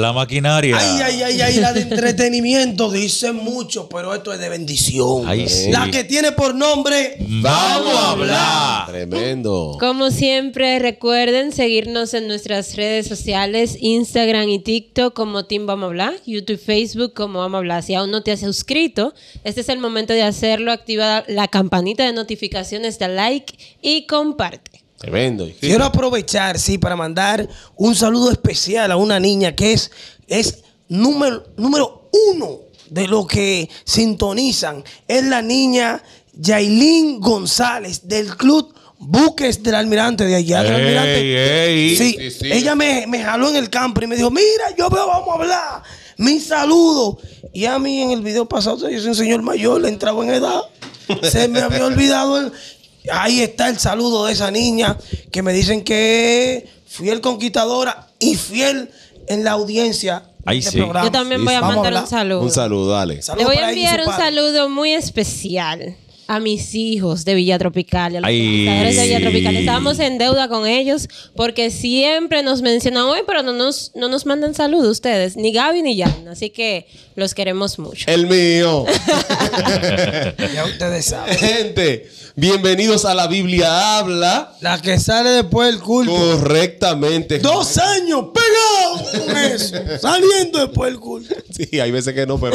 la maquinaria. Ay, ay, ay, ay, la de entretenimiento, dicen mucho, pero esto es de bendición. La que tiene por nombre Vamos a hablar. Tremendo. Como siempre, recuerden seguirnos en nuestras redes sociales, Instagram y TikTok como Team Vamos a hablar, YouTube, Facebook como Vamos a hablar. Si aún no te has suscrito, este es el momento de hacerlo. Activa la campanita de notificaciones, de like y comparte. Tremendo. Quiero aprovechar, sí, para mandar un saludo especial a una niña que es, es número, número uno de lo que sintonizan. Es la niña Yailin González del Club Buques del Almirante de allá. Del almirante. sí, Ella me, jaló en el campo y me dijo, mira, yo veo, vamos a hablar. Mi saludo. Y a mí en el video pasado, yo soy un señor mayor, le entraba en edad. Se me había olvidado el, Ahí está el saludo de esa niña que me dicen que fiel conquistadora y fiel en la audiencia. Ahí este sí. Yo también voy a mandar un saludo. Un saludo, dale. Le voy a enviar un saludo muy especial a mis hijos de Villa Tropical, a los de Villa Tropical. Estábamos en deuda con ellos porque siempre nos mencionan hoy, pero no nos, no nos mandan saludos ustedes, ni Gaby ni Jan. Así que los queremos mucho. El mío. ya ustedes saben. Gente, bienvenidos a la Biblia Habla. La que sale después del culto. Correctamente. Dos años, eso. Saliendo después el culto. Sí, hay veces que no, pero.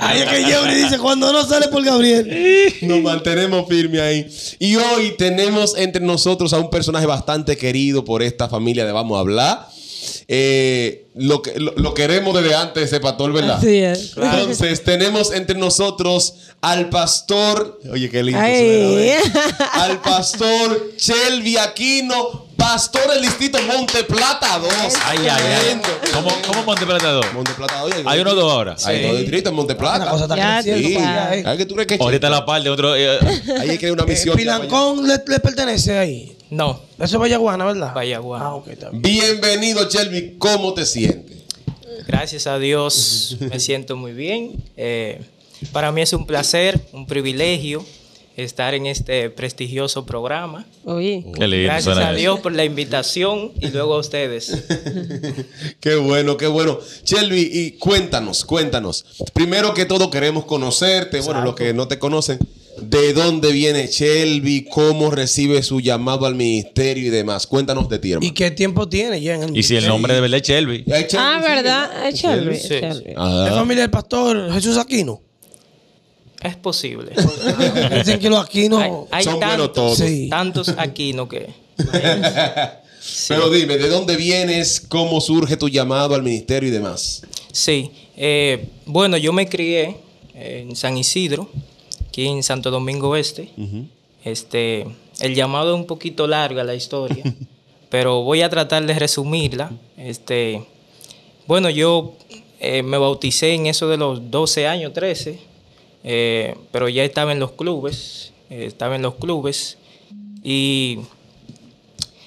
ahí es que y dice: cuando no sale por Gabriel. Nos mantenemos firme ahí. Y hoy tenemos entre nosotros a un personaje bastante querido por esta familia de Vamos a hablar. Eh, lo, lo, queremos desde antes ese pastor, ¿verdad? Sí, es. Entonces, tenemos entre nosotros al pastor, oye, qué lindo ¿eh? Al pastor Shelby Aquino Pastores distrito Monte Plata 2. Ay, ay, ay. ¿Cómo, Monte Plata 2? Monte Plata Hay uno dos ahora. Hay dos distritos en Monte Plata. Una cosa Ahorita la parte, otro. Eh, eh. ahí hay que una misión. ¿Pilancón le, pertenece ahí? No. Eso es Vallaguana, ¿verdad? Vallaguana. Ah, Bienvenido, Shelby. ¿Cómo te sientes? Gracias a Dios me siento muy bien. Eh, para mí es un placer, un privilegio estar en este prestigioso programa. Oye. Gracias a Dios por la invitación y luego a ustedes. qué bueno, qué bueno. Shelby, y cuéntanos, cuéntanos. Primero que todo queremos conocerte, bueno, los que no te conocen, de dónde viene Shelby, cómo recibe su llamado al ministerio y demás. Cuéntanos de ti, hermano. ¿Y qué tiempo tiene ya en el Y si el nombre de verdad es Shelby. Ah, ¿verdad? Es Shelby. Ah. Es familia del pastor Jesús Aquino. Es posible. Dicen que los aquinos hay, son tantos, buenos todos. Tantos que. Pero dime, ¿de dónde vienes? ¿Cómo surge tu llamado al ministerio y demás? Sí. Eh, bueno, yo me crié en San Isidro, aquí en Santo Domingo Oeste. Este, el llamado es un poquito largo, la historia, pero voy a tratar de resumirla. Este, bueno, yo eh, me bauticé en eso de los 12 años, 13 eh, pero ya estaba en los clubes, eh, estaba en los clubes y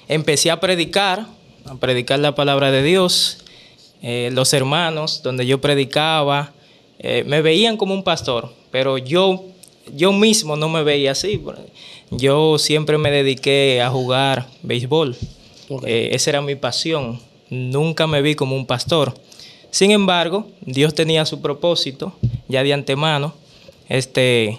empecé a predicar, a predicar la palabra de Dios. Eh, los hermanos donde yo predicaba me veían como un pastor, pero yo, yo mismo no me veía así. Yo siempre me dediqué a jugar béisbol. esa era mi pasión. Nunca me vi como un pastor. Sin embargo, Dios tenía su propósito ya de antemano este,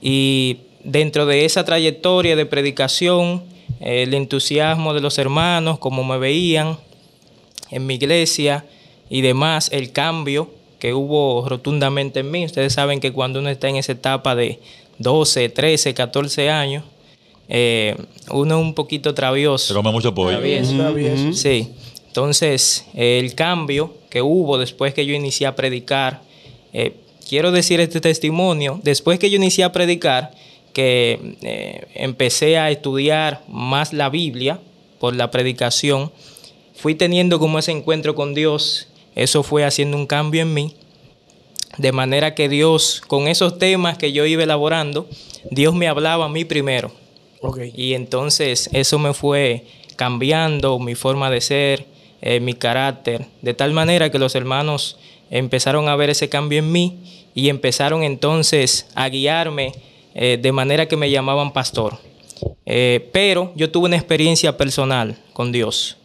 y dentro de esa trayectoria de predicación, el entusiasmo de los hermanos, como me veían en mi iglesia y demás, el cambio que hubo rotundamente en mí. Ustedes saben que cuando uno está en esa etapa de 12, 13, 14 años, eh, uno es un poquito travioso. Se come mucho pollo. Sí. Entonces, el cambio que hubo después que yo inicié a predicar, eh, quiero decir este testimonio, después que yo inicié a predicar, que eh, empecé a estudiar más la Biblia por la predicación, fui teniendo como ese encuentro con Dios, eso fue haciendo un cambio en mí, de manera que Dios, con esos temas que yo iba elaborando, Dios me hablaba a mí primero. Y entonces eso me fue cambiando mi forma de ser, eh, mi carácter, de tal manera que los hermanos empezaron a ver ese cambio en mí y empezaron entonces a guiarme eh, de manera que me llamaban pastor. Eh, pero yo tuve una experiencia personal con Dios,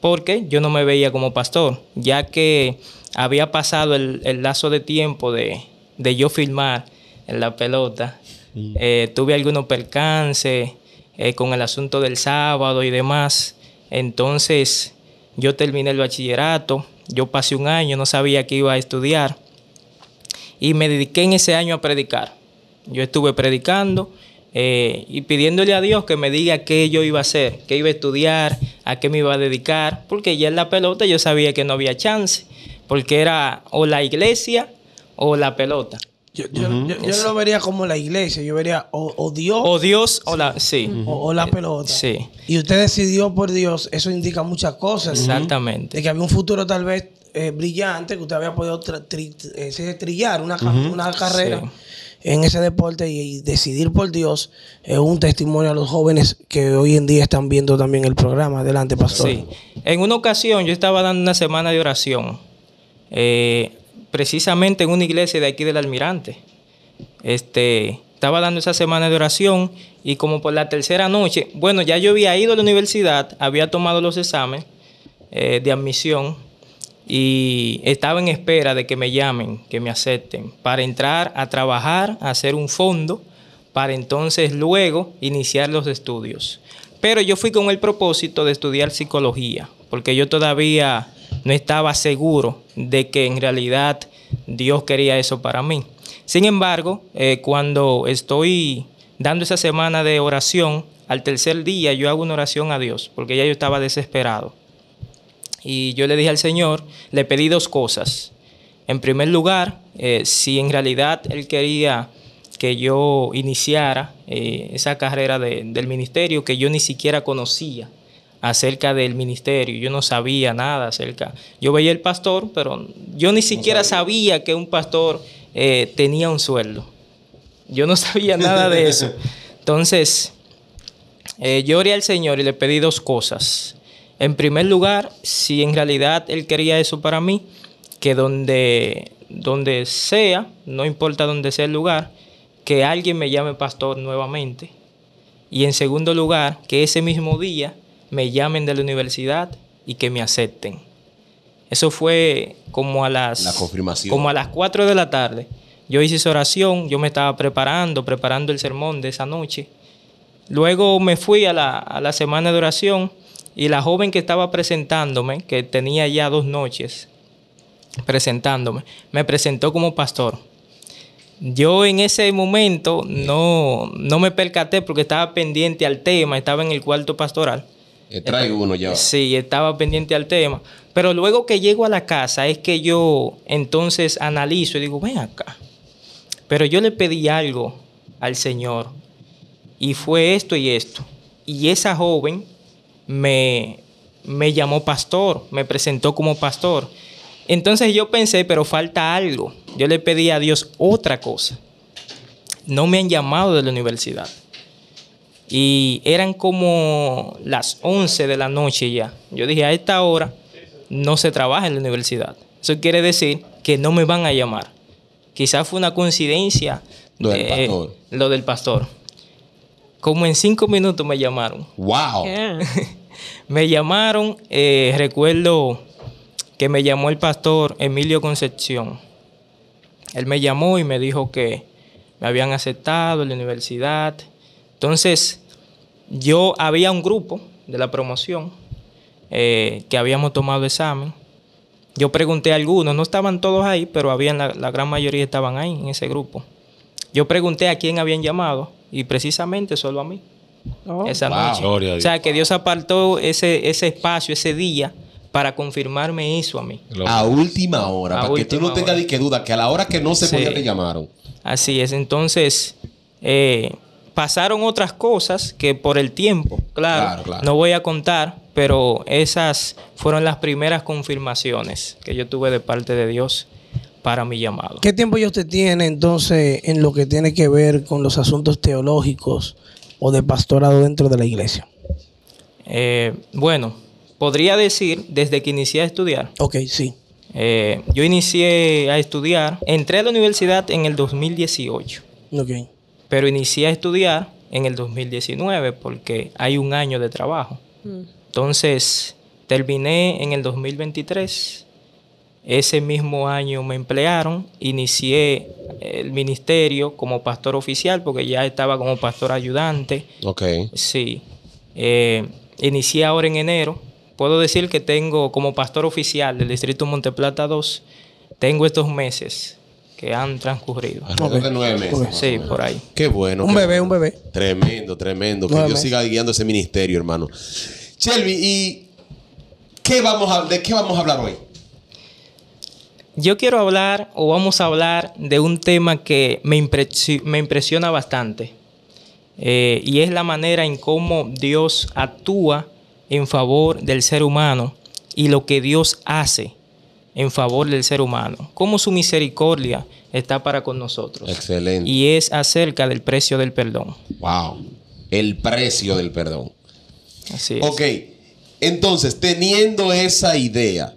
porque yo no me veía como pastor, ya que había pasado el, lazo de tiempo de, yo filmar en la pelota. Eh, tuve algunos percances con el asunto del sábado y demás. Entonces yo terminé el bachillerato, yo pasé un año, no sabía que iba a estudiar y me dediqué en ese año a predicar. Yo estuve predicando eh, y pidiéndole a Dios que me diga qué yo iba a hacer, qué iba a estudiar, a qué me iba a dedicar, porque ya en la pelota yo sabía que no había chance, porque era o la iglesia o la pelota. Yo, no lo vería como la iglesia, yo vería o, Dios. O Dios o la, sí. o, la eh, pelota. Sí. Y usted decidió por Dios, eso indica muchas cosas. Exactamente. De que había un futuro tal vez eh, brillante que usted había podido eh, trillar una, una carrera. En ese deporte y, decidir por Dios es un testimonio a los jóvenes que hoy en día están viendo también el programa. Adelante, pastor. Sí. En una ocasión yo estaba dando una semana de oración, eh, precisamente en una iglesia de aquí del Almirante. Este, estaba dando esa semana de oración y como por la tercera noche, bueno, ya yo había ido a la universidad, había tomado los exámenes de admisión y estaba en espera de que me llamen, que me acepten, para entrar a trabajar, a hacer un fondo, para entonces luego iniciar los estudios. Pero yo fui con el propósito de estudiar psicología, porque yo todavía no estaba seguro de que en realidad Dios quería eso para mí. Sin embargo, eh, cuando estoy dando esa semana de oración, al tercer día yo hago una oración a Dios, porque ya yo estaba desesperado. Y yo le dije al Señor, le pedí dos cosas. En primer lugar, eh, si en realidad Él quería que yo iniciara eh, esa carrera del ministerio que yo ni siquiera conocía acerca del ministerio. Yo no sabía nada acerca. Yo veía el pastor, pero yo ni siquiera sabía. que un pastor eh, tenía un sueldo. Yo no sabía nada de eso. Entonces, yo oré al Señor y le pedí dos cosas. En primer lugar, si en realidad él quería eso para mí, que donde, donde sea, no importa donde sea el lugar, que alguien me llame pastor nuevamente. Y en segundo lugar, que ese mismo día me llamen de la universidad y que me acepten. Eso fue como a las como a las 4 de la tarde. Yo hice esa oración, yo me estaba preparando, preparando el sermón de esa noche. Luego me fui a la, a la semana de oración y la joven que estaba presentándome, que tenía ya dos noches presentándome, me presentó como pastor. Yo en ese momento no, no me percaté porque estaba pendiente al tema, estaba en el cuarto pastoral. Eh, traigo uno ya. Sí, estaba pendiente al tema. Pero luego que llego a la casa es que yo entonces analizo y digo, ven acá. Pero yo le pedí algo al Señor y fue esto y esto. Y esa joven me, me llamó pastor, me presentó como pastor. Entonces yo pensé, pero falta algo. Yo le pedí a Dios otra cosa. No me han llamado de la universidad. Y eran como las 11 de la noche ya. Yo dije, a esta hora no se trabaja en la universidad. Eso quiere decir que no me van a llamar. Quizás fue una coincidencia lo del, eh, pastor. Lo del pastor. Como en cinco minutos me llamaron. ¡Wow! Me llamaron, eh, recuerdo que me llamó el pastor Emilio Concepción. Él me llamó y me dijo que me habían aceptado en la universidad. Entonces, yo había un grupo de la promoción eh, que habíamos tomado examen. Yo pregunté a algunos, no estaban todos ahí, pero habían la, gran mayoría estaban ahí en ese grupo. Yo pregunté a quién habían llamado y precisamente solo a mí. Oh. esa noche. O sea, que Dios apartó ese, ese espacio, ese día, para confirmarme eso a mí. A última hora, para que tú no tengas ni que duda, que a la hora que no se podía te llamaron. Así es, entonces eh, pasaron otras cosas que por el tiempo, claro, no voy a contar, pero esas fueron las primeras confirmaciones que yo tuve de parte de Dios para mi llamado. ¿Qué tiempo ya usted tiene entonces en lo que tiene que ver con los asuntos teológicos? o de pastorado dentro de la iglesia? Eh, bueno, podría decir desde que inicié a estudiar. Ok, sí. Eh, yo inicié a estudiar, entré a la universidad en el 2018. Pero inicié a estudiar en el 2019 porque hay un año de trabajo. Mm. Entonces, terminé en el 2023 ese mismo año me emplearon, inicié el ministerio como pastor oficial, porque ya estaba como pastor ayudante. Ok. Sí. Eh, inicié ahora en enero. Puedo decir que tengo como pastor oficial del Distrito Monteplata 2, tengo estos meses que han transcurrido. nueve meses. Sí, por ahí. Qué bueno. Un bebé, un bebé. Tremendo, tremendo. que Dios siga guiando ese ministerio, hermano. Shelby, ¿y vamos a, de qué vamos a hablar hoy? Yo quiero hablar o vamos a hablar de un tema que me, impresiona bastante eh, y es la manera en cómo Dios actúa en favor del ser humano y lo que Dios hace en favor del ser humano, cómo su misericordia está para con nosotros. Excelente. Y es acerca del precio del perdón. Wow, el precio del perdón. Así es. Ok, entonces, teniendo esa idea,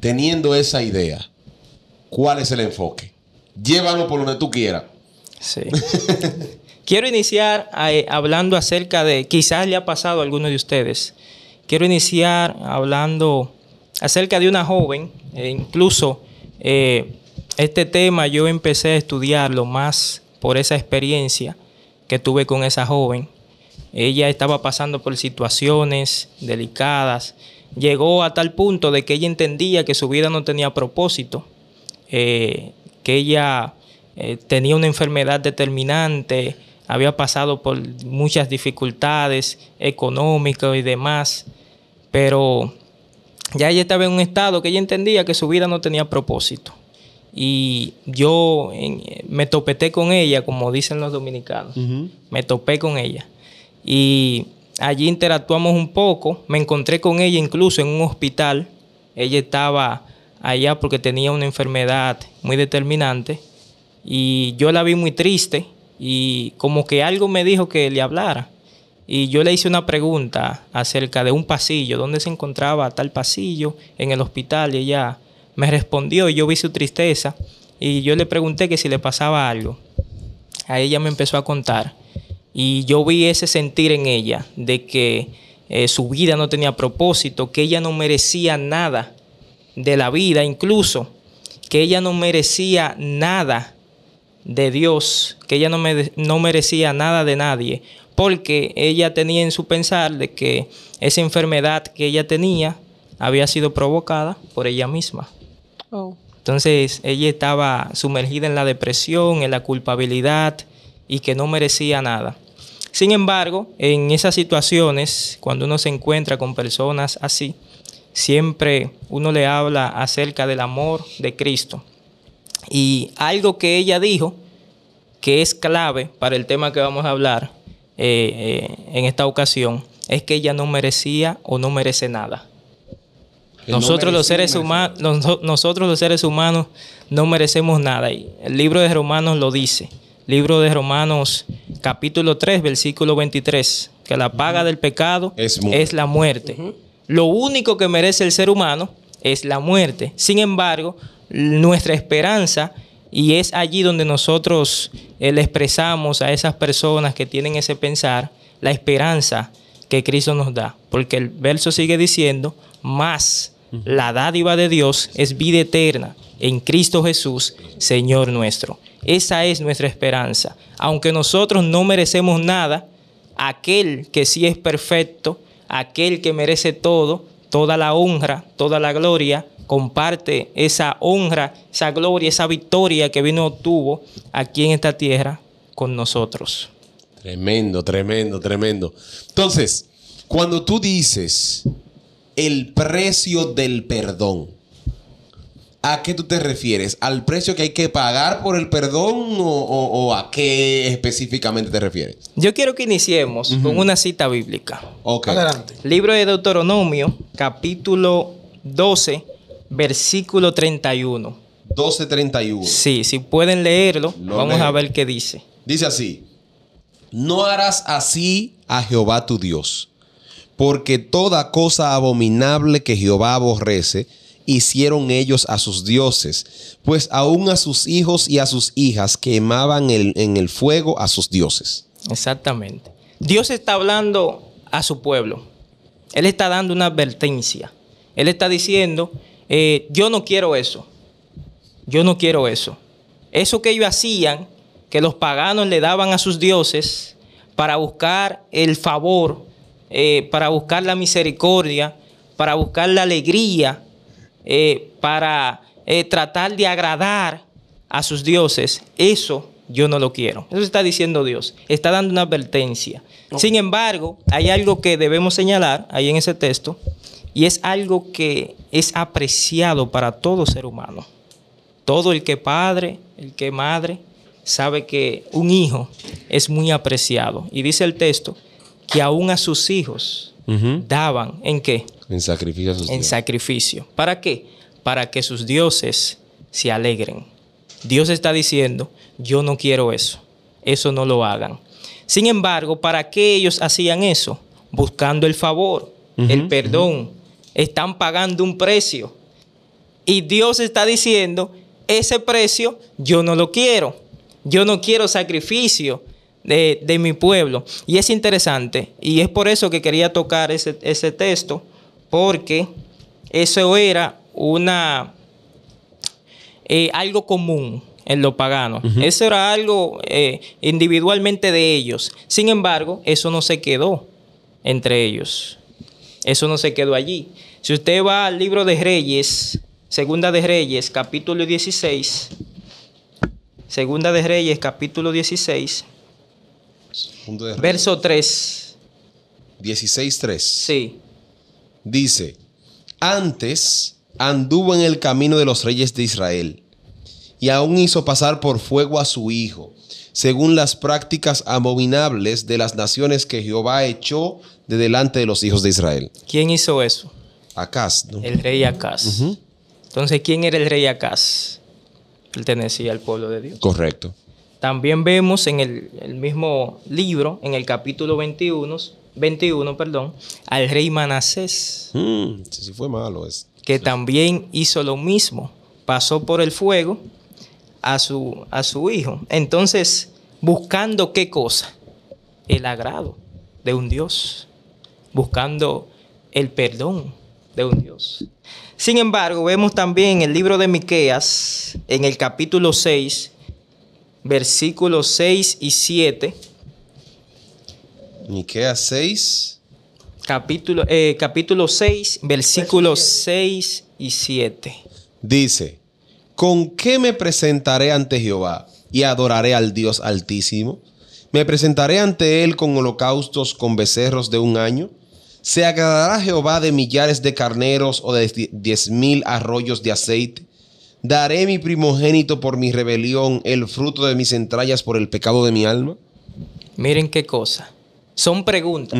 teniendo esa idea, ¿Cuál es el enfoque? Llévalo por donde tú quieras. Sí. Quiero iniciar eh, hablando acerca de, quizás le ha pasado a alguno de ustedes. Quiero iniciar hablando acerca de una joven, eh, incluso eh, este tema yo empecé a estudiarlo más por esa experiencia que tuve con esa joven. Ella estaba pasando por situaciones delicadas, llegó a tal punto de que ella entendía que su vida no tenía propósito eh, que ella eh, tenía una enfermedad determinante, había pasado por muchas dificultades económicas y demás, pero ya ella estaba en un estado que ella entendía que su vida no tenía propósito. Y yo me topeté con ella, como dicen los dominicanos, me topé con ella. Y allí interactuamos un poco, me encontré con ella incluso en un hospital, ella estaba allá porque tenía una enfermedad muy determinante y yo la vi muy triste y como que algo me dijo que le hablara. Y yo le hice una pregunta acerca de un pasillo, dónde se encontraba tal pasillo en el hospital y ella me respondió y yo vi su tristeza y yo le pregunté que si le pasaba algo. A ella me empezó a contar y yo vi ese sentir en ella de que eh, su vida no tenía propósito, que ella no merecía nada de la vida, incluso que ella no merecía nada de Dios, que ella no, no merecía nada de nadie, porque ella tenía en su pensar de que esa enfermedad que ella tenía había sido provocada por ella misma. Oh. Entonces ella estaba sumergida en la depresión, en la culpabilidad y que no merecía nada. Sin embargo, en esas situaciones, cuando uno se encuentra con personas así, siempre uno le habla acerca del amor de Cristo. Y algo que ella dijo, que es clave para el tema que vamos a hablar eh, eh, en esta ocasión, es que ella no merecía o no merece nada. Nosotros, los seres humanos, nosotros los seres humanos no merecemos nada. Y el libro de Romanos lo dice. Libro de Romanos capítulo 3, versículo 23, que la paga del pecado es, la muerte. Lo único que merece el ser humano es la muerte. Sin embargo, nuestra esperanza, y es allí donde nosotros eh, le expresamos a esas personas que tienen ese pensar, la esperanza que Cristo nos da. Porque el verso sigue diciendo, más la dádiva de Dios es vida eterna en Cristo Jesús, Señor nuestro. Esa es nuestra esperanza. Aunque nosotros no merecemos nada, aquel que sí es perfecto, aquel que merece todo, toda la honra, toda la gloria, comparte esa honra, esa gloria, esa victoria que vino obtuvo aquí en esta tierra con nosotros. Tremendo, tremendo, tremendo. Entonces, cuando tú dices el precio del perdón, ¿A qué tú te refieres? ¿Al precio que hay que pagar por el perdón o, a qué específicamente te refieres? Yo quiero que iniciemos con una cita bíblica. Ok. Adelante. Libro de Deuteronomio, capítulo 12, versículo 31. 12, 31. Sí, si pueden leerlo, vamos a ver qué dice. Dice así, no harás así a Jehová tu Dios, porque toda cosa abominable que Jehová aborrece, hicieron ellos a sus dioses, pues aún a sus hijos y a sus hijas quemaban en el fuego a sus dioses. Exactamente. Dios está hablando a su pueblo. Él está dando una advertencia. Él está diciendo, eh, yo no quiero eso. Yo no quiero eso. Eso que ellos hacían, que los paganos le daban a sus dioses para buscar el favor, eh, para buscar la misericordia, para buscar la alegría eh, para eh, tratar de agradar a sus dioses, eso yo no lo quiero. Eso está diciendo Dios, está dando una advertencia. Sin embargo, hay algo que debemos señalar ahí en ese texto, y es algo que es apreciado para todo ser humano. Todo el que padre, el que madre, sabe que un hijo es muy apreciado. Y dice el texto que aún a sus hijos daban en qué? En sacrificio En sacrificio. ¿Para qué? Para que sus dioses se alegren. Dios está diciendo, yo no quiero eso. Eso no lo hagan. Sin embargo, ¿para qué ellos hacían eso? Buscando el favor, el perdón. Están pagando un precio. Y Dios está diciendo, ese precio yo no lo quiero. Yo no quiero sacrificio de, mi pueblo. Y es interesante. Y es por eso que quería tocar ese, ese texto porque eso era una eh, algo común en los paganos. Eso era algo eh, individualmente de ellos. Sin embargo, eso no se quedó entre ellos. Eso no se quedó allí. Si usted va al libro de Reyes, Segunda de Reyes, capítulo 16, Segunda de Reyes, capítulo 16, verso 3. 16, Sí dice, antes anduvo en el camino de los reyes de Israel y aún hizo pasar por fuego a su hijo, según las prácticas abominables de las naciones que Jehová echó de delante de los hijos de Israel. ¿Quién hizo eso? Acaz. El rey Acaz. Entonces, ¿quién era el rey Acaz? Pertenecía al pueblo de Dios. Correcto. También vemos en el, el mismo libro, en el capítulo 21, 21, perdón, al rey Manasés. Mm, fue Que también hizo lo mismo, pasó por el fuego a su, a su hijo. Entonces, buscando qué cosa? El agrado de un Dios, buscando el perdón de un Dios. Sin embargo, vemos también en el libro de Miqueas en el capítulo 6, versículos 6 y 7 Miqueas 6. Capítulo, eh, capítulo 6, versículos 6 y 7. Dice, ¿con qué me presentaré ante Jehová y adoraré al Dios altísimo? ¿Me presentaré ante él con holocaustos, con becerros de un año? ¿Se agradará Jehová de millares de carneros o de diez mil arroyos de aceite? ¿Daré mi primogénito por mi rebelión, el fruto de mis entrañas por el pecado de mi alma? Miren qué cosa. Son preguntas.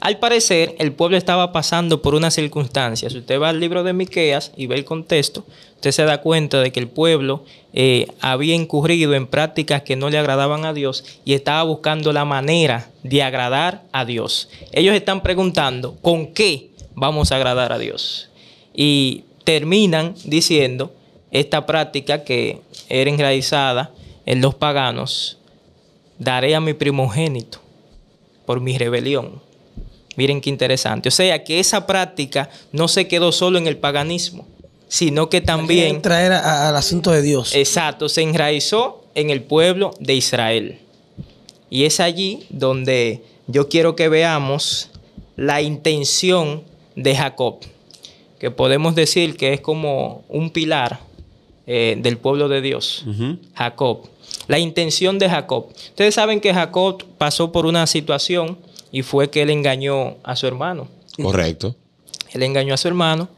Al parecer, el pueblo estaba pasando por una circunstancia. Si usted va al libro de Miqueas y ve el contexto, usted se da cuenta de que el pueblo eh, había incurrido en prácticas que no le agradaban a Dios y estaba buscando la manera de agradar a Dios. Ellos están preguntando, ¿con qué vamos a agradar a Dios? Y terminan diciendo esta práctica que era enraizada en los paganos, daré a mi primogénito por mi rebelión. Miren qué interesante. O sea que esa práctica no se quedó solo en el paganismo, sino que también... Traer al asunto de Dios. Exacto, se enraizó en el pueblo de Israel. Y es allí donde yo quiero que veamos la intención de Jacob, que podemos decir que es como un pilar eh, del pueblo de Dios, Jacob. La intención de Jacob. Ustedes saben que Jacob pasó por una situación y fue que él engañó a su hermano. Correcto. Él engañó a su hermano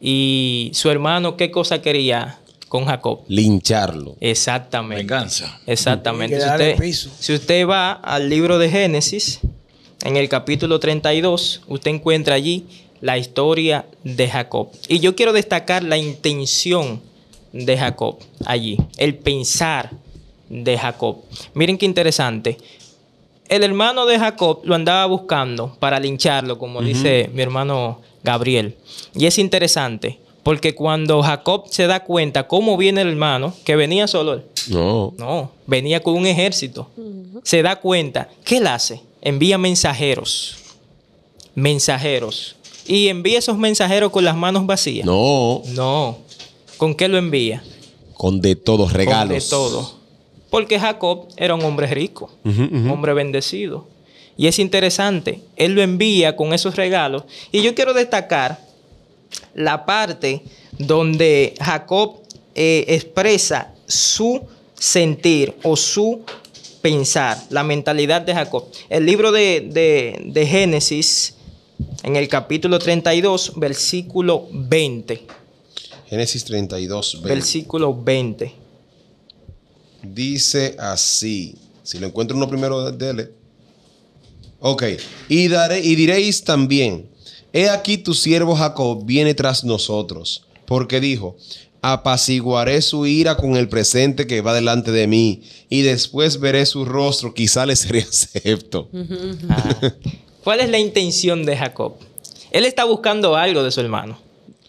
y su hermano, ¿qué cosa quería? con Jacob. Lincharlo. Exactamente. Venganza. Exactamente. Si usted, va al libro de Génesis, en el capítulo 32, usted encuentra allí la historia de Jacob. Y yo quiero destacar la intención de Jacob allí, el pensar de Jacob. Miren qué interesante. El hermano de Jacob lo andaba buscando para lincharlo, como dice mi hermano Gabriel. Y es interesante, porque cuando Jacob se da cuenta cómo viene el hermano, que venía solo No. No, venía con un ejército. Se da cuenta. ¿Qué él hace? Envía mensajeros. Mensajeros. Y envía esos mensajeros con las manos vacías. No. No. ¿Con qué lo envía? Con de todos regalos. Con de todo. Porque Jacob era un hombre rico, un hombre bendecido. Y es interesante, él lo envía con esos regalos. Y yo quiero destacar la parte donde Jacob eh, expresa su sentir o su pensar, la mentalidad de Jacob. El libro de, de Génesis, en el capítulo 32, versículo 20. Génesis 32, 20. Versículo 20 dice así. Si lo encuentro uno primero, dele. Ok. Y, daré, y diréis también, he aquí tu siervo Jacob viene tras nosotros, porque dijo, apaciguaré su ira con el presente que va delante de mí, y después veré su rostro, quizá le seré acepto. Ah. ¿Cuál es la intención de Jacob? Él está buscando algo de su hermano.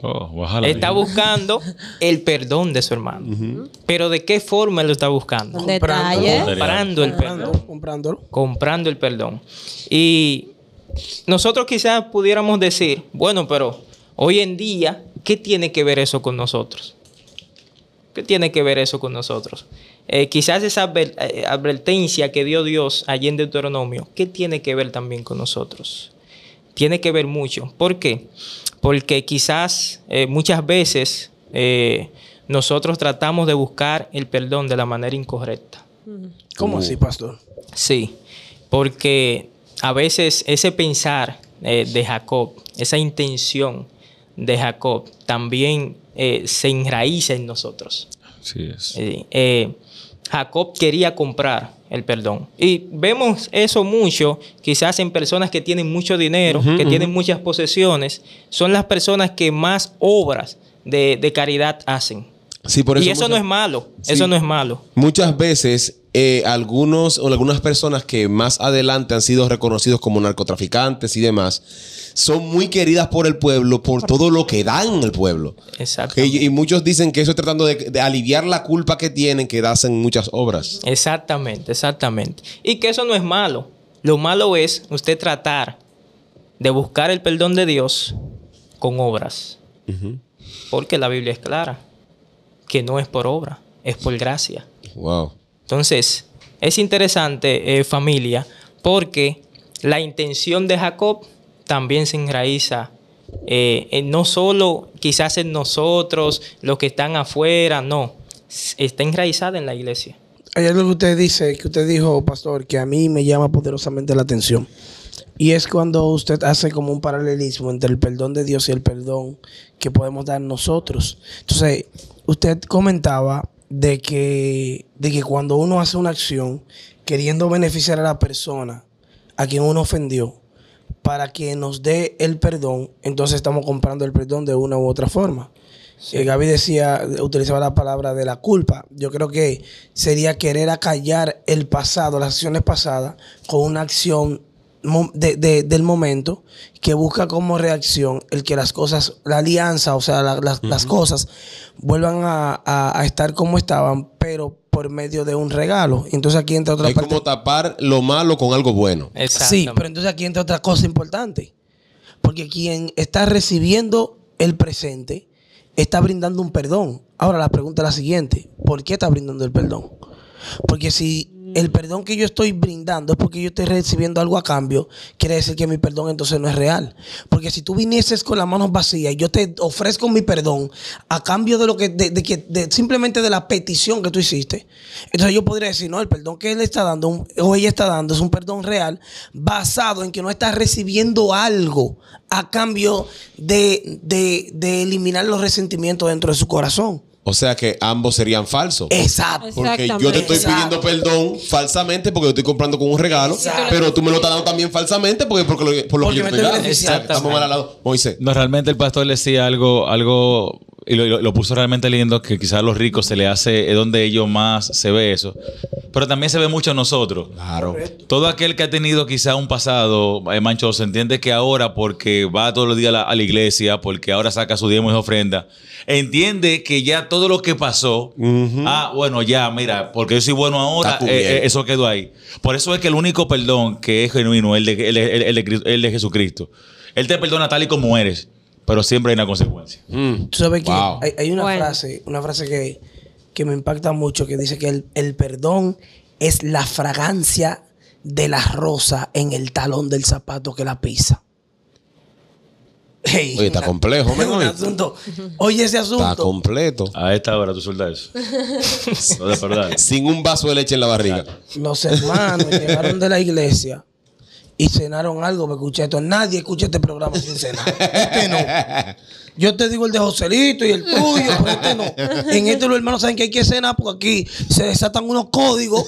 Oh, está buscando el perdón de su hermano. Pero ¿de qué forma lo está buscando? Comprando, comprando el perdón. Comprando, el perdón. Y nosotros quizás pudiéramos decir, bueno, pero hoy en día, ¿qué tiene que ver eso con nosotros? ¿Qué tiene que ver eso con nosotros? Eh, quizás esa eh, advertencia que dio Dios allí en Deuteronomio, ¿qué tiene que ver también con nosotros? Tiene que ver mucho. ¿Por qué? porque quizás eh, muchas veces eh, nosotros tratamos de buscar el perdón de la manera incorrecta. ¿Cómo así, pastor? Sí, porque a veces ese pensar eh, de Jacob, esa intención de Jacob, también se enraiza en nosotros. Así es. Jacob quería comprar el perdón. Y vemos eso mucho, quizás en personas que tienen mucho dinero, que tienen muchas posesiones, son las personas que más obras de, de caridad hacen y eso no es malo, eso no es malo. Muchas veces eh, algunos o algunas personas que más adelante han sido reconocidos como narcotraficantes y demás son muy queridas por el pueblo por todo lo que dan al pueblo. Y, muchos dicen que eso es tratando de, aliviar la culpa que tienen que hacen muchas obras. Exactamente, exactamente. Y que eso no es malo. Lo malo es usted tratar de buscar el perdón de Dios con obras. Porque la Biblia es clara que no es por obra, es por gracia. Wow. Entonces, es interesante, eh, familia, porque la intención de Jacob también se enraiza. Eh, no solo quizás en nosotros, los que están afuera, no. Está enraizada en la iglesia. Hay algo que usted dice, que usted dijo, pastor, que a mí me llama poderosamente la atención. Y es cuando usted hace como un paralelismo entre el perdón de Dios y el perdón que podemos dar nosotros. Entonces, usted comentaba de que, de que cuando uno hace una acción queriendo beneficiar a la persona a quien uno ofendió, para que nos dé el perdón, entonces estamos comprando el perdón de una u otra forma. Eh, Gaby decía, utilizaba la palabra de la culpa. Yo creo que sería querer acallar el pasado, las acciones pasadas, con una acción del momento que busca como reacción el que las cosas, la alianza, o sea, las cosas vuelvan a, estar como estaban, pero por medio de un regalo. Entonces aquí entra otra Es como tapar lo malo con algo bueno. Sí, pero entonces aquí entra otra cosa importante. Porque quien está recibiendo el presente está brindando un perdón. Ahora la pregunta es la siguiente. ¿Por qué está brindando el perdón? Porque si el perdón que yo estoy brindando es porque yo estoy recibiendo algo a cambio, quiere decir que mi perdón entonces no es real. Porque si tú vinieses con las manos vacías y yo te ofrezco mi perdón a cambio de lo que, de, que simplemente de la petición que tú hiciste, entonces yo podría decir, no, el perdón que él está dando o ella está dando es un perdón real basado en que no está recibiendo algo a cambio de, de, de eliminar los resentimientos dentro de su corazón. O sea que ambos serían falsos. Exacto. Porque yo te estoy pidiendo perdón falsamente porque yo estoy comprando con un regalo, pero tú me lo estás dando también falsamente porque, porque por lo que te Estamos mal al lado. Moisés. No, realmente el pastor le decía algo, algo y lo, puso realmente lindo, que quizás a los ricos se le hace, es donde ellos más se ve eso. Pero también se ve mucho en nosotros. Claro. Todo aquel que ha tenido quizás un pasado eh, manchoso entiende que ahora, porque va todos los días a la, iglesia, porque ahora saca su diezmo y ofrenda, entiende que ya todo lo que pasó, ah, bueno, ya, mira, porque yo soy bueno ahora, eh, eh, eso quedó ahí. Por eso es que el único perdón que es genuino el de, el de Jesucristo. Él te perdona tal y como eres pero siempre hay una consecuencia. Mm. Tú sabes hay, una frase, una frase que, me impacta mucho, que dice que el, perdón es la fragancia de la rosa en el talón del zapato que la pisa. Oye, está complejo, Oye, ese asunto. Está completo. A esta hora tú sueltas eso. Sin un vaso de leche en la barriga. Los hermanos llegaron de la iglesia y cenaron algo, me escuché esto. Nadie escucha este programa sin cenar. Este no. Yo te digo el de Joselito y el tuyo, pero este no. En este los hermanos saben que hay que cenar porque aquí se desatan unos códigos.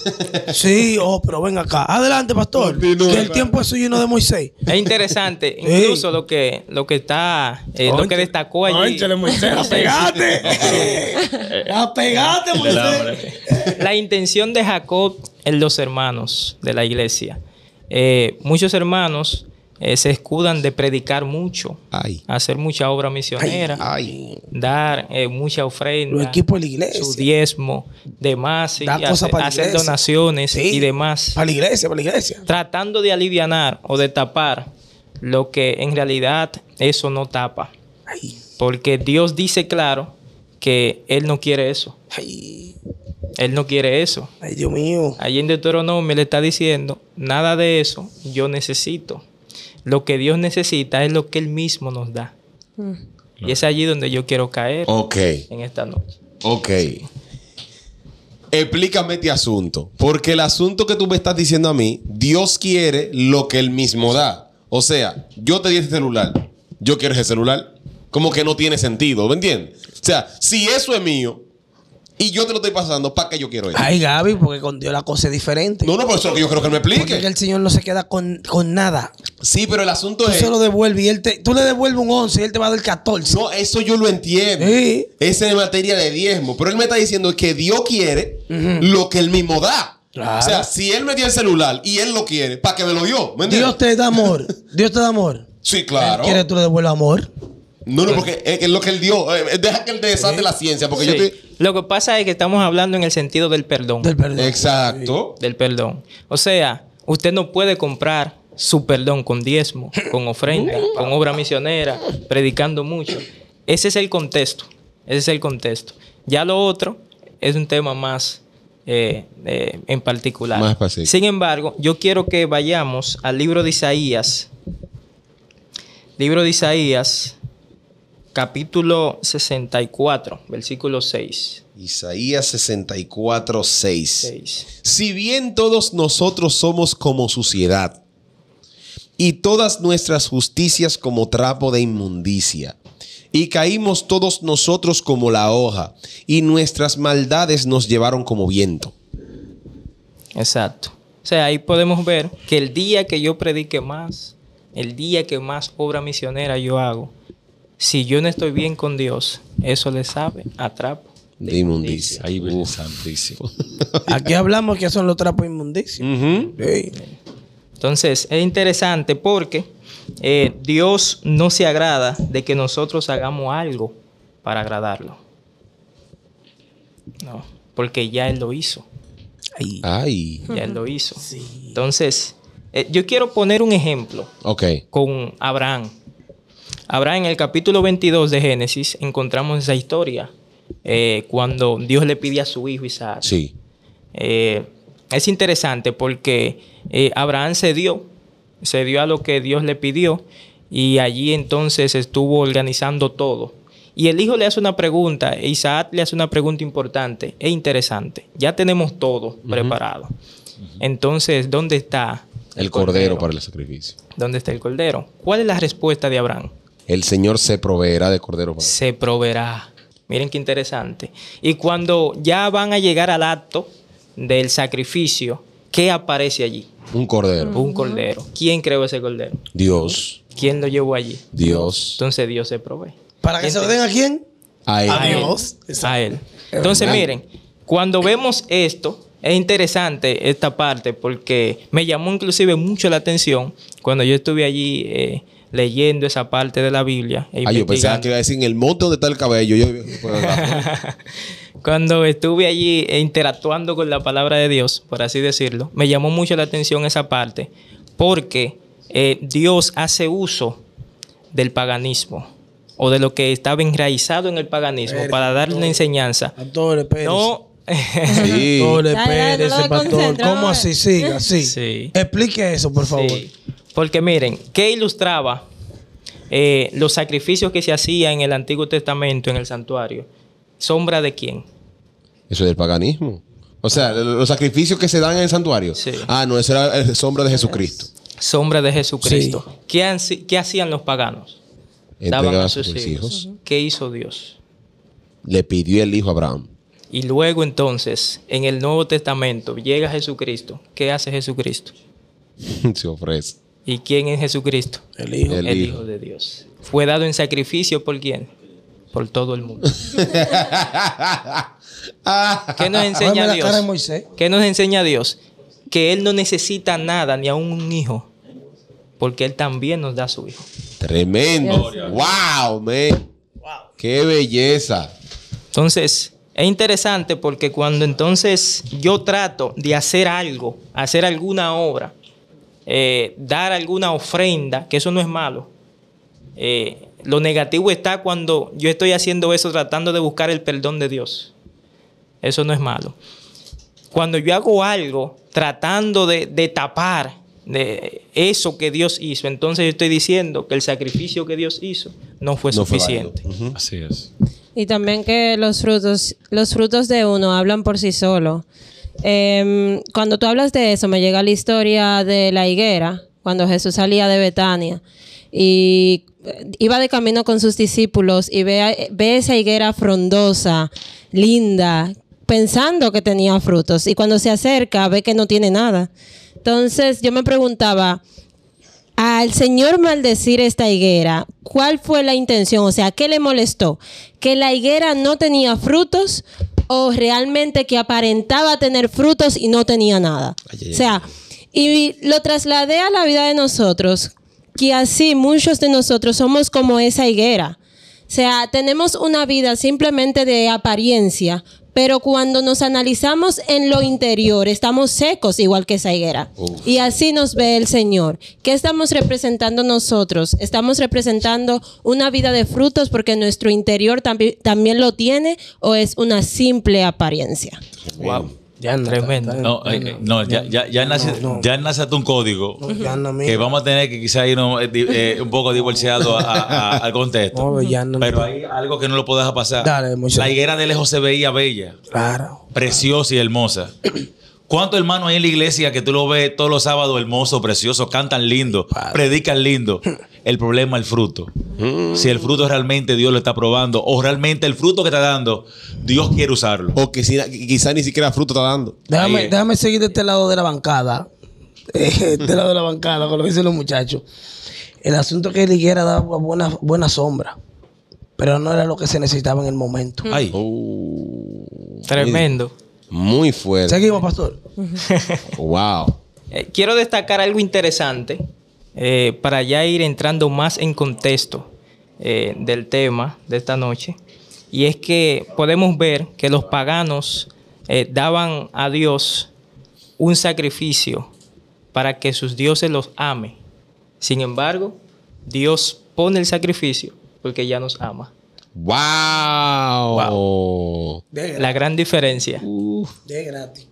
Sí, oh, pero ven acá. Adelante, pastor. que el tiempo es suyo y no de Moisés. Es interesante. Incluso lo que, lo que está, eh, lo que destacó allí. Moisés! ¡Apegate! ¡Apegate, Moisés! La intención de Jacob en los hermanos de la iglesia eh, muchos hermanos eh, se escudan de predicar mucho, hacer mucha obra misionera, dar eh, mucha ofrenda, su diezmo, demás, hacer, donaciones y demás. Para la iglesia, para la iglesia. Tratando de aliviar o de tapar lo que en realidad eso no tapa. Porque Dios dice claro que Él no quiere eso. Él no quiere eso. Ay, Dios mío. Allí en me le está diciendo, nada de eso yo necesito. Lo que Dios necesita es lo que Él mismo nos da. Mm. Y es allí donde yo quiero caer okay. en esta noche. Ok. Explícame este asunto. Porque el asunto que tú me estás diciendo a mí, Dios quiere lo que Él mismo da. O sea, yo te di ese celular. Yo quiero ese celular. Como que no tiene sentido, ¿me entiendes? O sea, si eso es mío, y yo te lo estoy pasando, ¿para que yo quiero ir? Ay, Gaby, porque con Dios la cosa es diferente. No, no, por eso que yo creo que él me explique. Porque el Señor no se queda con, nada. Sí, pero el asunto es. Tú se lo devuelve y él te. Tú le devuelves un 11 y él te va a dar el 14. No, eso yo lo entiendo. Sí. Esa es materia de diezmo. Pero él me está diciendo que Dios quiere lo que él mismo da. Claro. O sea, si él me dio el celular y él lo quiere, ¿para qué me lo dio? Dios te da amor. Dios te da amor. Sí, claro. ¿Él que tú le devuelvas amor? No, no, porque es lo que él dio. Eh, eh, deja que él desate la ciencia, porque yo Lo que pasa es que estamos hablando en el sentido del perdón. Del perdón. Exacto. Del perdón. O sea, usted no puede comprar su perdón con diezmo, con ofrenda, mm. con obra misionera, predicando mucho. Ese es el contexto. Ese es el contexto. Ya lo otro es un tema más eh, en particular. Sin embargo, yo quiero que vayamos al libro de Isaías. Libro de Isaías capítulo 64, versículo 6. Isaías 64, 6. Si bien todos nosotros somos como suciedad, y todas nuestras justicias como trapo de inmundicia, y caímos todos nosotros como la hoja, y nuestras maldades nos llevaron como viento. Exacto. O sea, ahí podemos ver que el día que yo predique más, el día que más obra misionera yo hago, si yo no estoy bien con Dios, eso le sabe a trapo de inmundicia. Ahí Aquí hablamos que son los trapos inmundicios. Entonces, es interesante porque eh, Dios no se agrada de que nosotros hagamos algo para agradarlo. No, porque ya Él lo hizo. Ay. Ya Él lo hizo. Entonces, eh, yo quiero poner un ejemplo con Abraham. Abraham en el capítulo 22 de Génesis encontramos esa historia eh, cuando Dios le pide a su hijo Isaac. Sí. Eh, es interesante porque eh, Abraham se dio, se dio a lo que Dios le pidió y allí entonces estuvo organizando todo. Y el hijo le hace una pregunta, Isaac le hace una pregunta importante e interesante. Ya tenemos todo preparado. Entonces, ¿dónde está el, cordero para el sacrificio? ¿Dónde está el cordero? ¿Cuál es la respuesta de Abraham? el Señor se proveerá de cordero Se proveerá. Miren qué interesante. Y cuando ya van a llegar al acto del sacrificio, ¿qué aparece allí? Un cordero. Un cordero. ¿Quién creó ese cordero? Dios. ¿Quién lo llevó allí? Dios. Entonces Dios se provee. ¿Para que se lo a quién? A él. A, Dios. A él. Entonces miren, cuando vemos esto, es interesante esta parte porque me llamó inclusive mucho la atención cuando yo estuve allí. Eh, leyendo esa parte de la Biblia. E ah, yo pensaba que iba a decir en el monte donde está el cabello. Cuando estuve allí eh, interactuando con la palabra de Dios, por así decirlo, me llamó mucho la atención esa parte, porque eh, Dios hace uso del paganismo o de lo que estaba enraizado en el paganismo para darle una enseñanza. Pérez. no pastor. ¿Cómo así? Eh. Siga, sí. Explique eso, por favor. Porque miren, ¿qué ilustraba eh, los sacrificios que se hacían en el Antiguo Testamento, en el santuario? ¿Sombra de quién? Eso es del paganismo. O sea, ah. los sacrificios que se dan en el santuario. Ah, no, eso era eh, sombra de Jesucristo. Sombra de Jesucristo. ¿Qué, hacían los paganos? Daban a sus hijos. hijos. ¿Qué hizo Dios? Le pidió el hijo a Abraham. Y luego entonces, en el Nuevo Testamento, llega Jesucristo. ¿Qué hace Jesucristo? se ofrece. ¿Y quién es Jesucristo? El Hijo. hijo. de Dios. Fue dado en sacrificio por quién? Por todo el mundo. ¿Qué nos ah, enseña Dios? ¿Qué nos enseña Dios? Que Él no necesita nada, ni a un hijo, porque Él también nos da su hijo. Tremendo. ¡Wow, man! ¡Qué belleza! Entonces, es interesante porque cuando entonces yo trato de hacer algo, hacer alguna obra, eh, dar alguna ofrenda, que eso no es malo. Eh, lo negativo está cuando yo estoy haciendo eso tratando de buscar el perdón de Dios. Eso no es malo. Cuando yo hago algo tratando de, tapar de eso que Dios hizo, entonces yo estoy diciendo que el sacrificio que Dios hizo no fue suficiente. Así es. Y también que los frutos, los frutos de uno hablan por sí solos. Em, cuando tú hablas de eso, me llega la historia de la higuera, cuando Jesús salía de Betania y eh, iba de camino con sus discípulos y ve, ve esa higuera frondosa, linda, pensando que tenía frutos. Y cuando se acerca, ve que no tiene nada. Entonces yo me preguntaba, al Señor maldecir esta higuera, ¿cuál fue la intención? O sea, ¿qué le molestó? ¿Que la higuera no tenía frutos o realmente que aparentaba tener frutos y no tenía nada. O sea, y lo trasladé a la vida de nosotros, que así muchos de nosotros somos como esa higuera. O sea, tenemos una vida simplemente de apariencia, pero cuando nos analizamos en lo interior, estamos secos igual que esa higuera. Y así nos ve el Señor. ¿Qué estamos representando nosotros? Estamos representando una vida de frutos porque nuestro interior también lo tiene o es una simple apariencia. Ya Tremendo. No, no, ya, nace, ya nace hasta un código que vamos a tener que quizás ir eh, eh, un poco divorciado al contexto. pero hay algo que no lo puedo pasar. la higuera de lejos se veía bella. Claro. Preciosa y hermosa. ¿Cuántos hermanos hay en la iglesia que tú lo ves todos los sábados hermoso, precioso, cantan lindo, predican lindo? el problema el fruto. Mm. Si el fruto realmente Dios lo está probando o realmente el fruto que está dando, Dios quiere usarlo. O que si, quizá ni siquiera fruto está dando. Déjame, seguir de este lado de la bancada. este lado de la bancada, con lo que dicen los muchachos. El asunto que Liguera daba buena, buena sombra, pero no era lo que se necesitaba en el momento. Oh. Tremendo. Muy fuerte. Seguimos, pastor. wow. Eh, quiero destacar algo interesante eh, para ya ir entrando más en contexto eh, del tema de esta noche, y es que podemos ver que los paganos eh, daban a Dios un sacrificio para que sus dioses los ame. Sin embargo, Dios pone el sacrificio porque ya nos ama. ¡Wow! La gran diferencia. Uf. De gratis.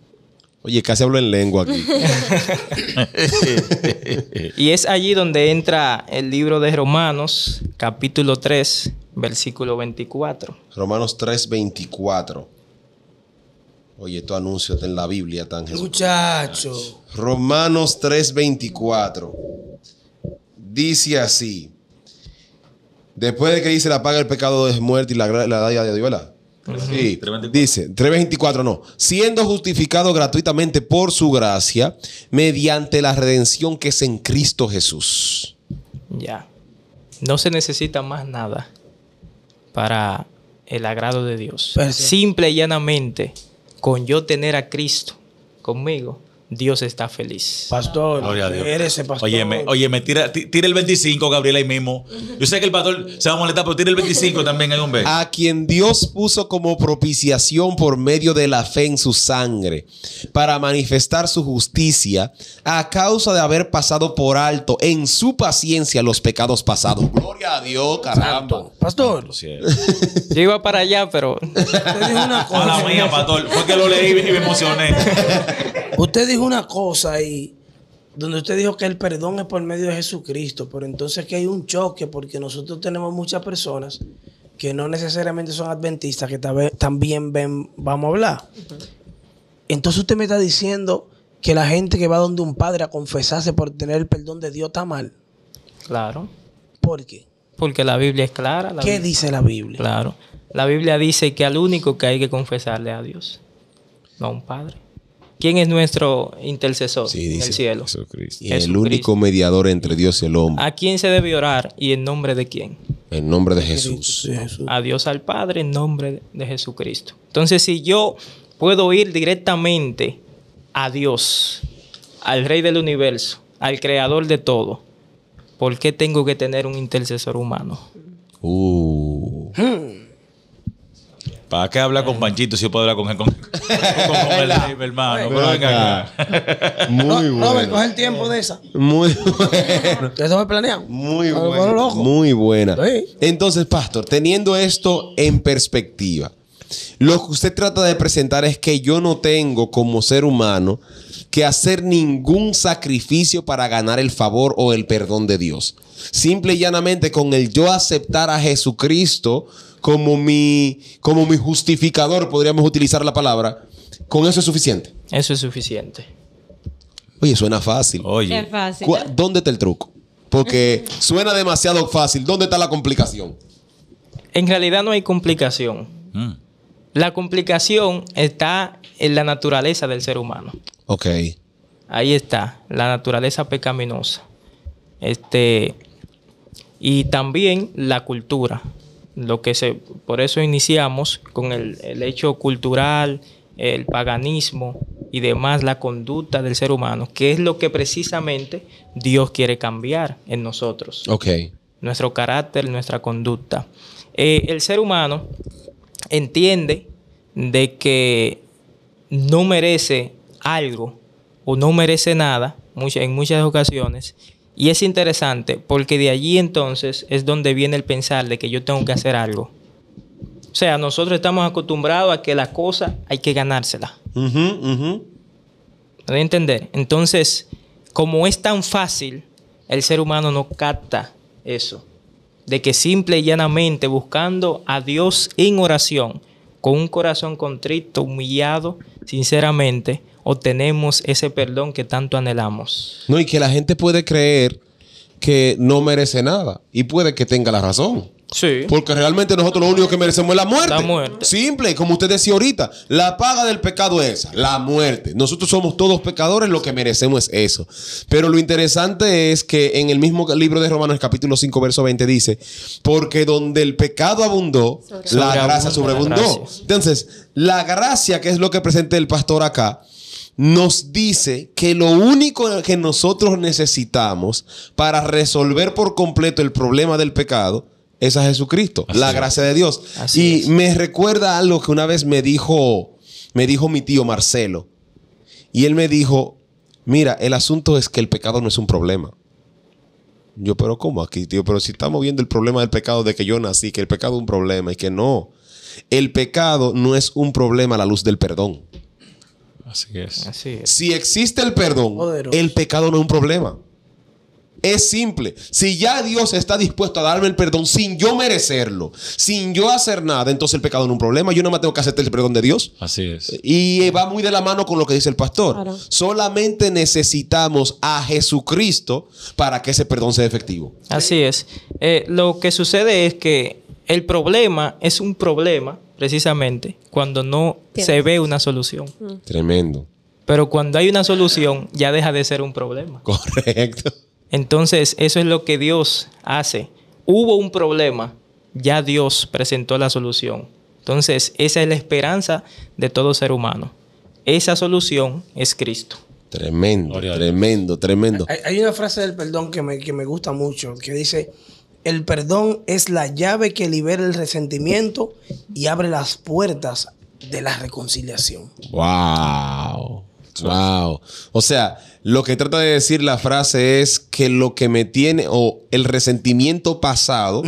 Oye, casi hablo en lengua aquí. y es allí donde entra el libro de Romanos, capítulo 3, versículo 24. Romanos 3, 24. Oye, tu anuncio en la Biblia tan Muchachos. Romanos 3, 24. Dice así. Después de que dice la paga el pecado de muerte y la, la, de Dios, dice 324, no. Siendo justificado gratuitamente por su gracia, mediante la redención que es en Cristo Jesús. Ya. No se necesita más nada para el agrado de Dios. Simple y llanamente, con yo tener a Cristo conmigo, Dios está feliz. Pastor, eres el pastor. oye, tira, el 25, Gabriel, ahí mismo. Yo sé que el pastor se va a molestar, pero tira el 25 también, un A quien Dios puso como propiciación por medio de la fe en su sangre, para manifestar su justicia, a causa de haber pasado por alto en su paciencia los pecados pasados. Gloria a Dios, caramba. Pastor. Yo iba para allá, pero... mía, pastor. Fue que lo leí y me emocioné. Usted dijo una cosa ahí donde usted dijo que el perdón es por medio de Jesucristo, pero entonces que hay un choque porque nosotros tenemos muchas personas que no necesariamente son adventistas que también ven, vamos a hablar. Entonces usted me está diciendo que la gente que va donde un padre a confesarse por tener el perdón de Dios está mal. Claro. ¿Por qué? Porque la Biblia es clara. ¿Qué dice la Biblia? Claro. La Biblia dice que al único que hay que confesarle a Dios, no a un padre. ¿Quién es nuestro intercesor en el cielo? Jesucristo. Y el único mediador entre Dios y el hombre. ¿A quién se debe orar y en nombre de quién? En nombre de Jesús. A Dios al Padre en nombre de Jesucristo. Entonces, si yo puedo ir directamente a Dios, al Rey del Universo, al Creador de todo, ¿por qué tengo que tener un intercesor humano? Uh. Hmm. ¿Para qué hablar con eh. Panchito si yo puedo hablar con, él? con, el, hermano? Muy bueno. me coge el tiempo de esa. Muy bueno. Eso me planean. Muy buena. Muy buena. Entonces, Pastor, teniendo esto en perspectiva, lo que usted trata de presentar es que yo no tengo como ser humano que hacer ningún sacrificio para ganar el favor o el perdón de Dios. Simple y llanamente con el yo aceptar a Jesucristo como mi, como mi justificador, podríamos utilizar la palabra, con eso es suficiente. Eso es suficiente. Oye, suena fácil. Oye, es fácil. ¿dónde está el truco? Porque suena demasiado fácil. ¿Dónde está la complicación? En realidad no hay complicación. Mm. La complicación está en la naturaleza del ser humano. Ok. Ahí está, la naturaleza pecaminosa. Este, y también la cultura lo que se, por eso iniciamos con el, hecho cultural, el paganismo y demás, la conducta del ser humano, que es lo que precisamente Dios quiere cambiar en nosotros. Nuestro carácter, nuestra conducta. Eh, el ser humano entiende de que no merece algo o no merece nada en muchas ocasiones y es interesante porque de allí entonces es donde viene el pensar de que yo tengo que hacer algo. O sea, nosotros estamos acostumbrados a que la cosa hay que ganársela. Uh entender? Entonces, como es tan fácil, el ser humano no capta eso. De que simple y llanamente buscando a Dios en oración, con un corazón contrito, humillado, sinceramente, obtenemos ese perdón que tanto anhelamos. No, y que la gente puede creer que no merece nada y puede que tenga la razón. Sí. Porque realmente nosotros lo único que merecemos es la muerte. La muerte. Simple, como usted decía ahorita, la paga del pecado es la muerte. Nosotros somos todos pecadores, lo que merecemos es eso. Pero lo interesante es que en el mismo libro de Romanos, capítulo 5, verso 20, dice, porque donde el pecado abundó, la gracia sobreabundó. Entonces, la gracia, que es lo que presenta el pastor acá, nos dice que lo único que nosotros necesitamos para resolver por completo el problema del pecado es a Jesucristo, la gracia de Dios. y me recuerda algo que una vez me dijo, me dijo mi tío Marcelo. Y él me dijo, mira, el asunto es que el pecado no es un problema. Yo, pero ¿cómo aquí, tío? Pero si estamos viendo el problema del pecado de que yo nací, que el pecado es un problema y que no. El pecado no es un problema a la luz del perdón. Así es. Si existe el perdón, el pecado no es un problema. Es simple. Si ya Dios está dispuesto a darme el perdón sin yo merecerlo, sin yo hacer nada, entonces el pecado no es un problema. Yo no más tengo que aceptar el perdón de Dios. Así es. Y va muy de la mano con lo que dice el pastor. Solamente necesitamos a Jesucristo para que ese perdón sea efectivo. Así es. Eh, lo que sucede es que el problema es un problema precisamente cuando no se ve una solución. Mm. Tremendo. Pero cuando hay una solución, ya deja de ser un problema. Correcto. Entonces, eso es lo que Dios hace. Hubo un problema, ya Dios presentó la solución. Entonces, esa es la esperanza de todo ser humano. Esa solución es Cristo. Tremendo, tremendo, tremendo. Hay, hay una frase del perdón que me, que me gusta mucho, que dice, el perdón es la llave que libera el resentimiento y abre las puertas de la reconciliación. ¡Wow! Wow. O sea, lo que trata de decir la frase es que lo que me tiene o el resentimiento pasado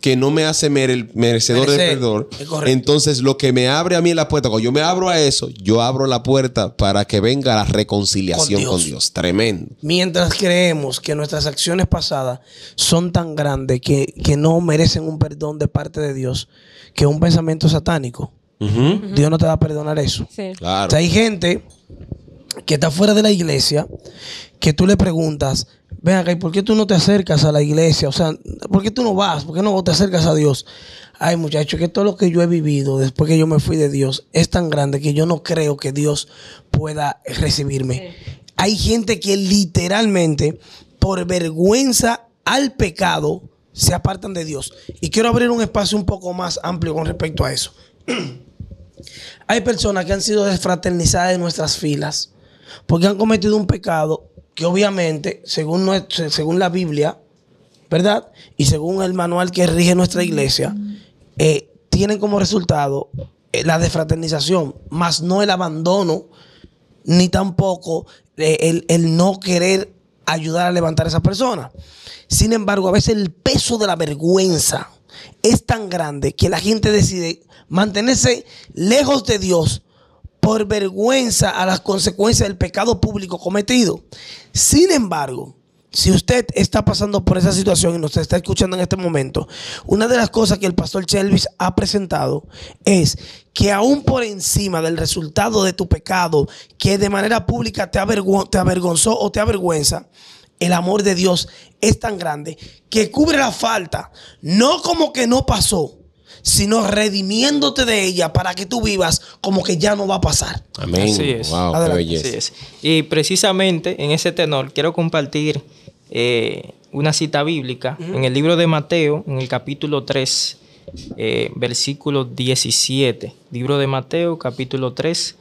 que no me hace mere, merecedor de perdón, entonces lo que me abre a mí la puerta, cuando yo me abro a eso, yo abro la puerta para que venga la reconciliación con Dios. Tremendo. Mientras creemos que nuestras acciones pasadas son tan grandes que, no merecen un perdón de parte de Dios, que un pensamiento satánico. Dios no te va a perdonar eso. O sea, hay gente que está fuera de la iglesia, que tú le preguntas, ven acá, por qué tú no te acercas a la iglesia? O sea, ¿por qué tú no vas? ¿Por qué no te acercas a Dios? Ay, muchachos, que todo lo que yo he vivido después que yo me fui de Dios es tan grande que yo no creo que Dios pueda recibirme. Hay gente que literalmente, por vergüenza al pecado, se apartan de Dios. Y quiero abrir un espacio un poco más amplio con respecto a eso. Hay personas que han sido desfraternizadas de nuestras filas porque han cometido un pecado que obviamente, según, nuestro, según la Biblia, ¿verdad? Y según el manual que rige nuestra iglesia, eh, tienen como resultado eh, la desfraternización, más no el abandono, ni tampoco eh, el, el no querer ayudar a levantar a esa persona. Sin embargo, a veces el peso de la vergüenza es tan grande que la gente decide mantenerse lejos de Dios por vergüenza a las consecuencias del pecado público cometido. Sin embargo, si usted está pasando por esa situación y nos está escuchando en este momento, una de las cosas que el pastor Chelvis ha presentado es que aún por encima del resultado de tu pecado, que de manera pública te, te avergonzó o te avergüenza, el amor de Dios es tan grande que cubre la falta, no como que no pasó, sino redimiéndote de ella para que tú vivas como que ya no va a pasar. Amén. Así es. Wow, Y precisamente en ese tenor quiero compartir eh, una cita bíblica en el libro de Mateo, en el capítulo 3, eh, versículo 17. Libro de Mateo, capítulo 3,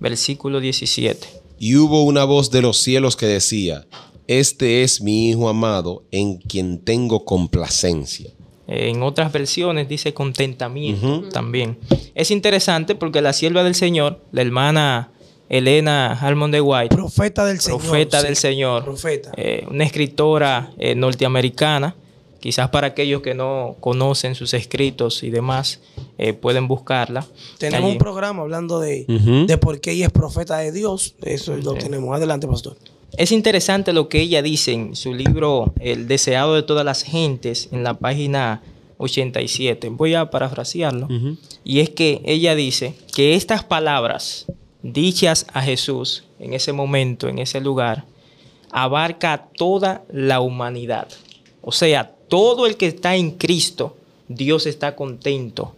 versículo 17. Y hubo una voz de los cielos que decía, este es mi Hijo amado en quien tengo complacencia. Eh, en otras versiones dice contentamiento también. Es interesante porque la sierva del Señor, la hermana Elena Harmon de White, profeta del Señor, profeta del Señor, profeta. Eh, una escritora eh, norteamericana, quizás para aquellos que no conocen sus escritos y demás, pueden buscarla. Tenemos un programa hablando de, de por qué ella es profeta de Dios, eso lo tenemos. Adelante, pastor. Es interesante lo que ella dice en su libro El deseado de todas las gentes, en la página 87. Voy a parafrasearlo. Y es que ella dice que estas palabras dichas a Jesús en ese momento, en ese lugar, abarca a toda la humanidad. O sea, todo el que está en Cristo, Dios está contento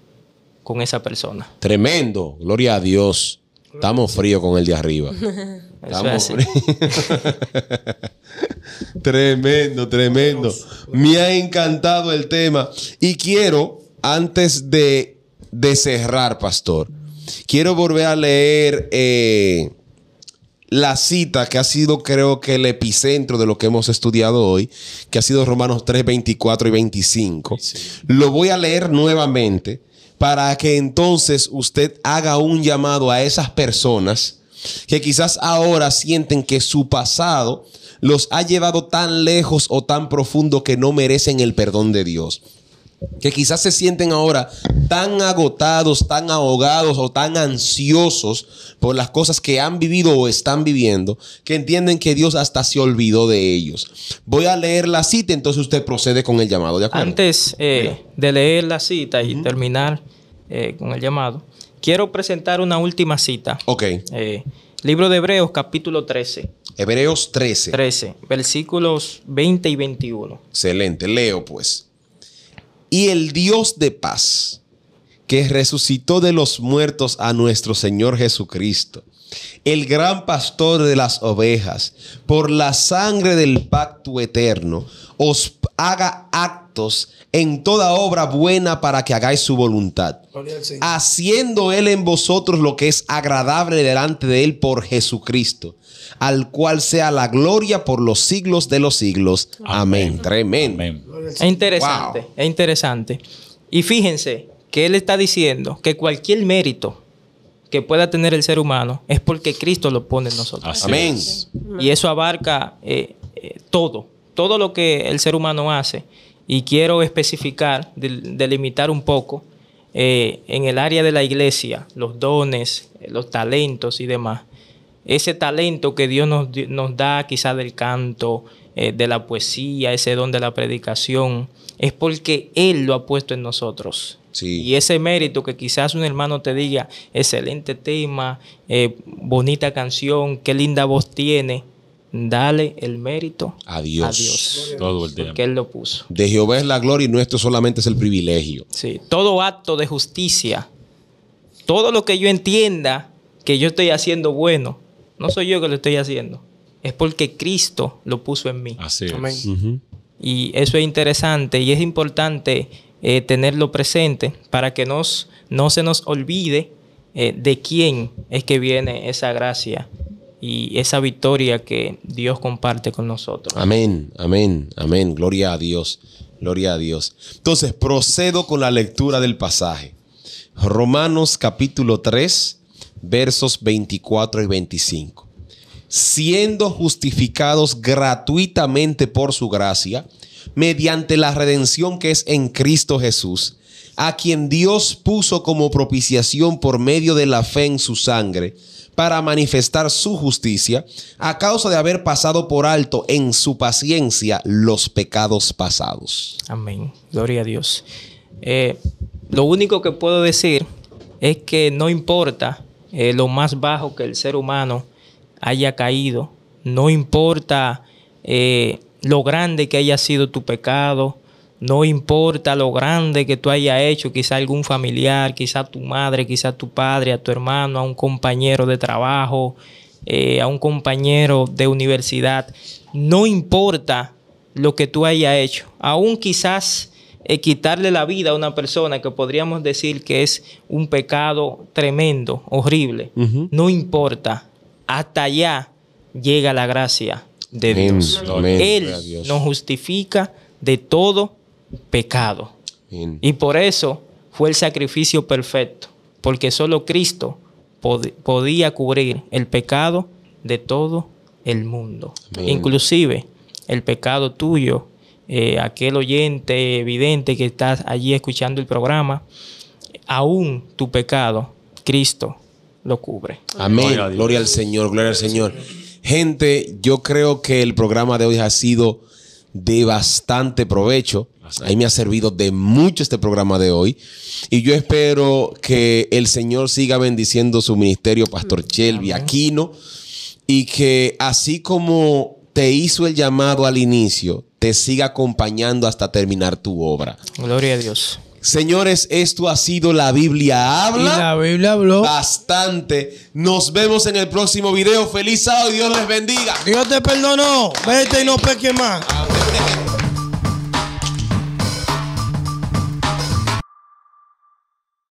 con esa persona. Tremendo, gloria a Dios. Estamos fríos con el de arriba. Estamos fríos. tremendo, tremendo. Me ha encantado el tema. Y quiero, antes de, de cerrar, pastor, quiero volver a leer eh, la cita que ha sido, creo que, el epicentro de lo que hemos estudiado hoy, que ha sido Romanos 3, 24 y 25. Lo voy a leer nuevamente para que entonces usted haga un llamado a esas personas que quizás ahora sienten que su pasado los ha llevado tan lejos o tan profundo que no merecen el perdón de Dios que quizás se sienten ahora tan agotados, tan ahogados o tan ansiosos por las cosas que han vivido o están viviendo, que entienden que Dios hasta se olvidó de ellos. Voy a leer la cita, entonces usted procede con el llamado, ¿de Antes eh, de leer la cita y terminar eh, con el llamado, quiero presentar una última cita. Ok. Eh, libro de Hebreos, capítulo 13. Hebreos 13. 13, versículos 20 y 21. Excelente, leo pues y el Dios de paz, que resucitó de los muertos a nuestro Señor Jesucristo, el gran pastor de las ovejas, por la sangre del pacto eterno, os haga en toda obra buena para que hagáis su voluntad, haciendo Él en vosotros lo que es agradable delante de Él por Jesucristo, al cual sea la gloria por los siglos de los siglos. Amén. Es interesante, es interesante. Y fíjense que Él está diciendo que cualquier mérito que pueda tener el ser humano es porque Cristo lo pone en nosotros. Amén. Y eso abarca eh, eh, todo, todo lo que el ser humano hace y quiero especificar, delimitar un poco eh, en el área de la iglesia, los dones, los talentos y demás. Ese talento que Dios nos, nos da quizás del canto, eh, de la poesía, ese don de la predicación, es porque Él lo ha puesto en nosotros. Y ese mérito que quizás un hermano te diga, excelente tema, eh, bonita canción, qué linda voz tiene, dale el mérito a Dios, a todo el Porque Él lo puso. De Jehová es la gloria y nuestro solamente es el privilegio. Sí, todo acto de justicia, todo lo que yo entienda que yo estoy haciendo bueno, no soy yo que lo estoy haciendo, es porque Cristo lo puso en mí. Así es. Y eso es interesante y es importante eh, tenerlo presente para que no se nos olvide eh, de quién es que viene esa gracia y esa victoria que Dios comparte con nosotros. Amén, amén, amén. Gloria a Dios, gloria a Dios. Entonces, procedo con la lectura del pasaje. Romanos capítulo 3, versos 24 y 25. Siendo justificados gratuitamente por su gracia, mediante la redención que es en Cristo Jesús, a quien Dios puso como propiciación por medio de la fe en su sangre para manifestar su justicia a causa de haber pasado por alto en su paciencia los pecados pasados. Amén. Gloria a Dios. Eh, lo único que puedo decir es que no importa eh, lo más bajo que el ser humano haya caído, no importa eh, lo grande que haya sido tu pecado, no importa lo grande que tú hayas hecho, quizá algún familiar, quizá tu madre, quizá tu padre, a tu hermano, a un compañero de trabajo, eh, a un compañero de universidad. No importa lo que tú hayas hecho. Aún quizás eh, quitarle la vida a una persona que podríamos decir que es un pecado tremendo, horrible. No importa. Hasta allá llega la gracia de Dios. Él nos justifica de todo pecado. Y por eso fue el sacrificio perfecto, porque solo Cristo podía cubrir el pecado de todo el mundo, inclusive el pecado tuyo, eh, aquel oyente evidente que estás allí escuchando el programa, aún tu pecado, Cristo lo cubre. Amén. gloria al Señor, gloria al Señor. Gente, yo creo que el programa de hoy ha sido de bastante provecho. Ahí me ha servido de mucho este programa de hoy. Y yo espero que el Señor siga bendiciendo su ministerio, Pastor mm. Shelby Aquino, y que así como te hizo el llamado al inicio, te siga acompañando hasta terminar tu obra. Gloria a Dios. Señores, esto ha sido La Biblia Habla. Y la Biblia habló. Bastante. Nos vemos en el próximo video. Feliz sábado y Dios les bendiga. Dios te perdonó. Vete y no peques más. Amén.